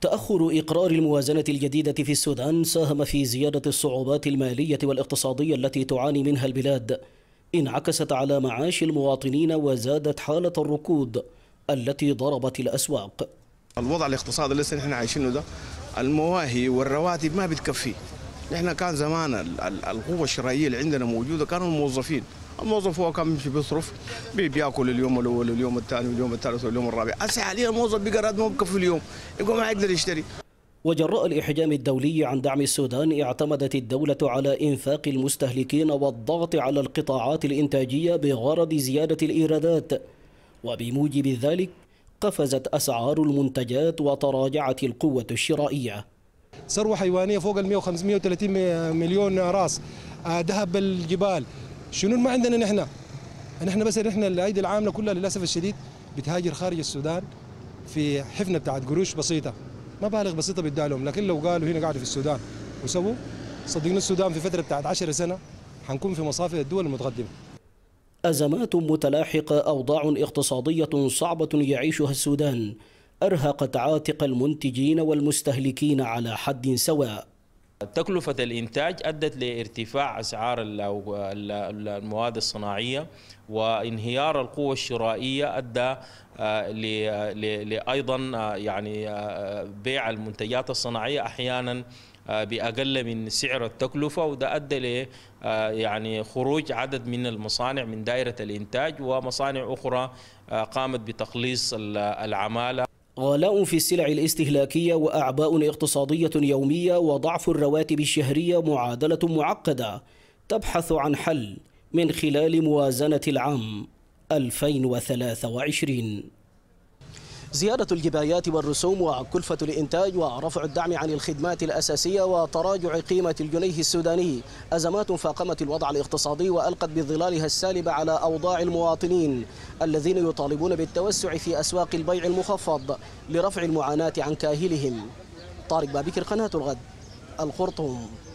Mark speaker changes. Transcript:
Speaker 1: تأخر إقرار الموازنة الجديدة في السودان ساهم في زيادة الصعوبات المالية والاقتصادية التي تعاني منها البلاد انعكست على معاش المواطنين وزادت حالة الركود التي ضربت الأسواق الوضع الاقتصادي اللي نحن عايشينه ده المواهي والرواتب ما بتكفي نحن
Speaker 2: كان زمان القوة الشرائية اللي عندنا موجودة كانوا الموظفين الموظف هو كان بيمشي
Speaker 1: بيصرف بياكل اليوم الاول واليوم الثاني واليوم الثالث واليوم الرابع هسه حاليا الموظف بيقرا ما بكفي اليوم يقول ما يقدر يشتري وجراء الإحجام الدولي عن دعم السودان اعتمدت الدولة على إنفاق المستهلكين والضغط على القطاعات الإنتاجية بغرض زيادة الإيرادات وبموجب ذلك قفزت أسعار المنتجات وتراجعت القوة الشرائية
Speaker 3: ثروه حيوانيه فوق ال 130 مليون راس آه، ذهب الجبال شنو ما عندنا نحن نحن بس نحن الايدي العامله كلها للاسف الشديد بتهاجر خارج السودان في حفنه بتاعت قروش بسيطه مبالغ بسيطه بيدعوا لهم لكن لو قالوا هنا قاعدوا في السودان وسووا صدقني السودان في فتره بتاعت 10 سنه حنكون في مصافي الدول المتقدمه أزمات
Speaker 1: متلاحقة أوضاع اقتصادية صعبة يعيشها السودان أرهقت عاتق المنتجين والمستهلكين على حد سواء
Speaker 2: تكلفة الإنتاج أدت لارتفاع أسعار المواد الصناعية وانهيار القوة الشرائية أدى آه، لأيضا آه، يعني آه، بيع المنتجات الصناعية أحيانا باقل من سعر التكلفه وده ادى ل يعني خروج عدد من المصانع من دائره الانتاج ومصانع اخرى قامت بتقليص العماله
Speaker 1: غلاء في السلع الاستهلاكية وأعباء اقتصادية يومية وضعف الرواتب الشهرية معادلة معقدة تبحث عن حل من خلال موازنة العام 2023 زيادة الجبايات والرسوم وكلفة الإنتاج ورفع الدعم عن الخدمات الأساسية وتراجع قيمة الجنيه السوداني أزمات فاقمت الوضع الاقتصادي وألقت بظلالها السالبة على أوضاع المواطنين الذين يطالبون بالتوسع في أسواق البيع المخفض لرفع المعاناة عن كاهلهم طارق بابكر قناة الغد الخرطوم